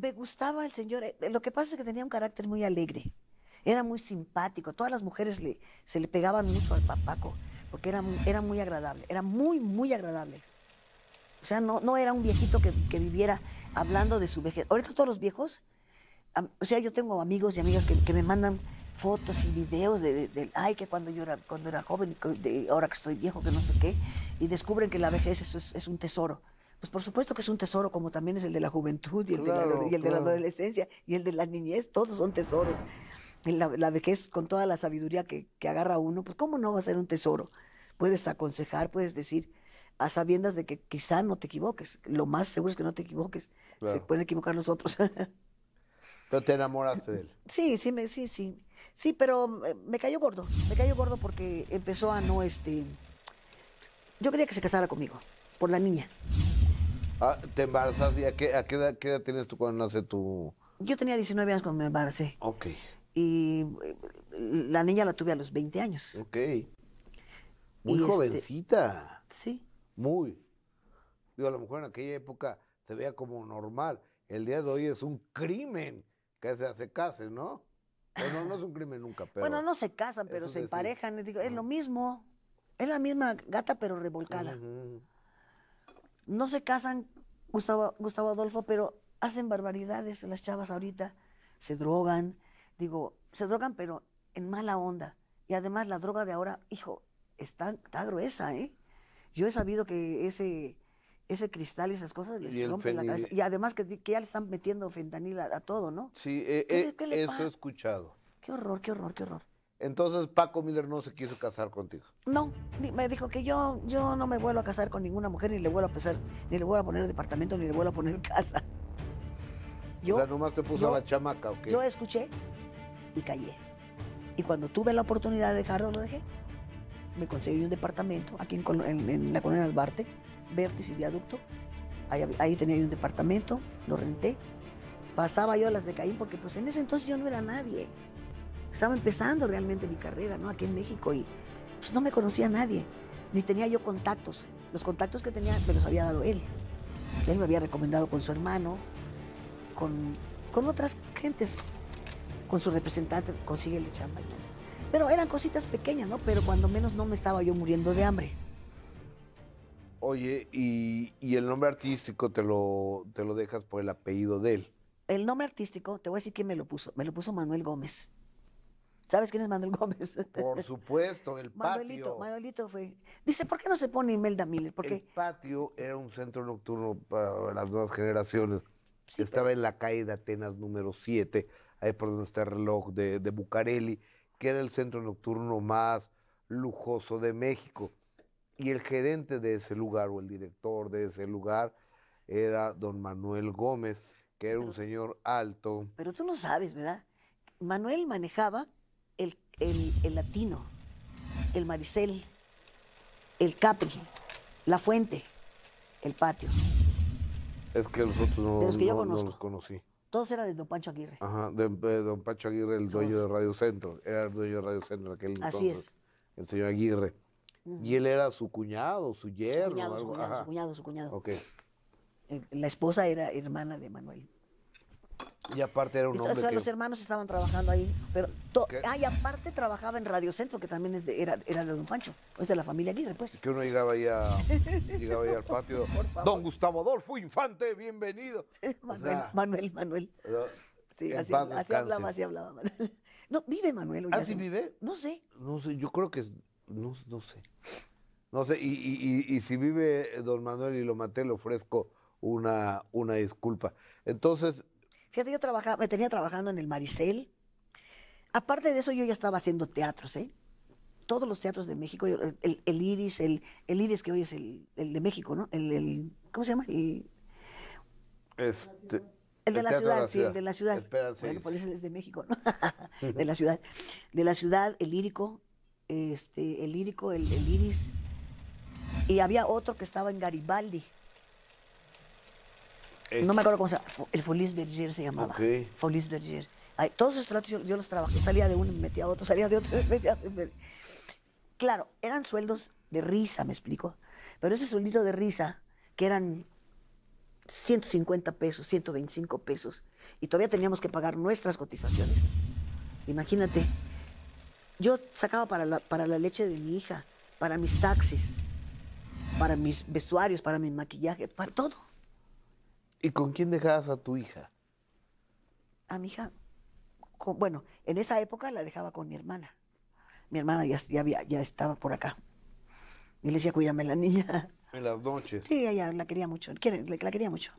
me gustaba el señor. Eh, lo que pasa es que tenía un carácter muy alegre. Era muy simpático. Todas las mujeres le, se le pegaban mucho al papaco, porque era, era muy agradable. Era muy, muy agradable. O sea, no, no era un viejito que, viviera hablando de su vejez. Ahorita todos los viejos, o sea, yo tengo amigos y amigas que, me mandan fotos y videos de, ay, que cuando yo era, cuando era joven, ahora que estoy viejo, que no sé qué, y descubren que la vejez es un tesoro pues por supuesto que es un tesoro, como también es el de la juventud y el, de, la, adolescencia y el de la niñez, todos son tesoros. La, la vejez, con toda la sabiduría que, agarra uno, pues cómo no va a ser un tesoro. Puedes aconsejar, puedes decir, a sabiendas de que quizá no te equivoques, lo más seguro es que no te equivoques, se pueden equivocar los otros. ¿Tú te enamoraste de él? Sí, sí, sí, sí. Sí, pero eh, me cayó gordo, me cayó gordo porque empezó a no, este... Yo quería que se casara conmigo, por la niña. Ah, ¿Te embarazaste? ¿Y a qué, edad, tienes tú cuando nace tu...? Yo tenía 19 años cuando me embarcé Ok. Y eh, la niña la tuve a los 20 años. Ok. Muy este jovencita. sí. Muy. Digo, a lo mejor en aquella época se veía como normal. El día de hoy es un crimen que se hace case, ¿no? Bueno, no es un crimen nunca, pero... Bueno, no se casan, pero se emparejan. Digo, es lo mismo. Es la misma gata, pero revolcada no se casan, Gustavo, Gustavo Adolfo, pero hacen barbaridades las chavas ahorita, se drogan, digo, se drogan pero en mala onda. Y además la droga de ahora, hijo, está, gruesa, ¿eh? Yo he sabido que ese, ese cristal y esas cosas les rompen la cabeza. Y además que, ya le están metiendo fentanil a, todo, ¿no? Sí, eh, eh, eso he escuchado. Qué horror, qué horror, qué horror. Entonces Paco Miller no se quiso casar contigo. No, me dijo que yo, yo no me vuelvo a casar con ninguna mujer, ni le vuelvo a pesar, ni le vuelvo a poner departamento, ni le vuelvo a poner casa. o sea, nomás te puso a la chamaca, ¿ok? Yo escuché y callé. Y cuando tuve la oportunidad de dejarlo, lo dejé. Me conseguí un departamento aquí en, la colonia Albarte, Vértice y Viaducto. Ahí, ahí tenía yo un departamento, lo renté. Pasaba yo a las de Caín porque pues en ese entonces yo no era nadie. Estaba empezando realmente mi carrera, ¿no? Aquí en México y pues, no me conocía a nadie, ni tenía yo contactos. Los contactos que tenía me los había dado él. Él me había recomendado con su hermano, con, con otras gentes, con su representante, consigue el chamba. Pero eran cositas pequeñas, ¿no? Pero cuando menos no me estaba yo muriendo de hambre. Oye, ¿y, el nombre artístico te lo, te lo dejas por el apellido de él? El nombre artístico, te voy a decir quién me lo puso. Me lo puso Manuel Gómez. ¿Sabes quién es Manuel Gómez? Por supuesto, el patio. Manuelito Manuelito fue. Dice, ¿por qué no se pone Imelda Miller? Porque el patio era un centro nocturno para las nuevas generaciones. Estaba en la calle de Atenas número 7, ahí por donde está el reloj de, Bucarelli, Bucareli, que era el centro nocturno más lujoso de México. Y el gerente de ese lugar, o el director de ese lugar, era don Manuel Gómez, que era un señor alto. Pero tú no sabes, ¿verdad? Manuel manejaba el, el, el latino, el maricel, el capri, la fuente, el patio. Es que los otros no, los conocí. Todos eran de Don Pancho Aguirre. Ajá, de, Don Pancho Aguirre, el dueño de Radio Centro. Era el dueño de Radio Centro aquel entonces. Así es. El señor Aguirre. Y él era su cuñado, su yerno. Su cuñado, Su, cuñado su cuñado, su La esposa era hermana de Manuel. Y aparte era un hombre. O sea, que... los hermanos estaban trabajando ahí. Pero ah, y aparte trabajaba en Radio Centro, que también era, era, de Don Pancho. Es de la familia Aguirre, pues. Que uno llegaba ahí, llegaba ahí al patio. Don Gustavo Adolfo Infante, bienvenido. Manuel, Manuel, Sí, así, hablaba, así hablaba Manuel. No, vive Manuel. ¿Ah, sí vive? No sé. No sé, yo creo que es, no, no sé. No sé, y, y, si vive don Manuel y lo maté, le ofrezco una, una disculpa. Entonces, Fíjate, yo me tenía trabajando en el Maricel. Aparte de eso, yo ya estaba haciendo teatros, ¿eh? Todos los teatros de México, el, Iris, el, Iris que hoy es el, de México, ¿no? El, ¿Cómo se llama? El, este, el de, la ciudad, sí, el de la ciudad. Pues de México, de la ciudad. De la ciudad, el lírico, este, el lírico, el iris. Y había otro que estaba en Garibaldi. Eh, no me acuerdo cómo se llamaba, El Folies Berger se llamaba. Folies Berger. todos esos tratos yo, los trabajé. Salía de uno y metía a otro, salía de otro y metía a otro. Claro, eran sueldos de risa, me explico. Pero ese sueldito de risa, que eran 150 pesos, 125 pesos, y todavía teníamos que pagar nuestras cotizaciones. Imagínate, yo sacaba para la, para la leche de mi hija, para mis taxis, para mis vestuarios, para mi maquillaje, para todo. ¿Y con quién dejabas a tu hija? A mi hija, bueno, en esa época la dejaba con mi hermana. Mi hermana ya, estaba por acá. Y le decía, cuídame la niña. En las noches. Sí, ella la quería mucho, la quería mucho.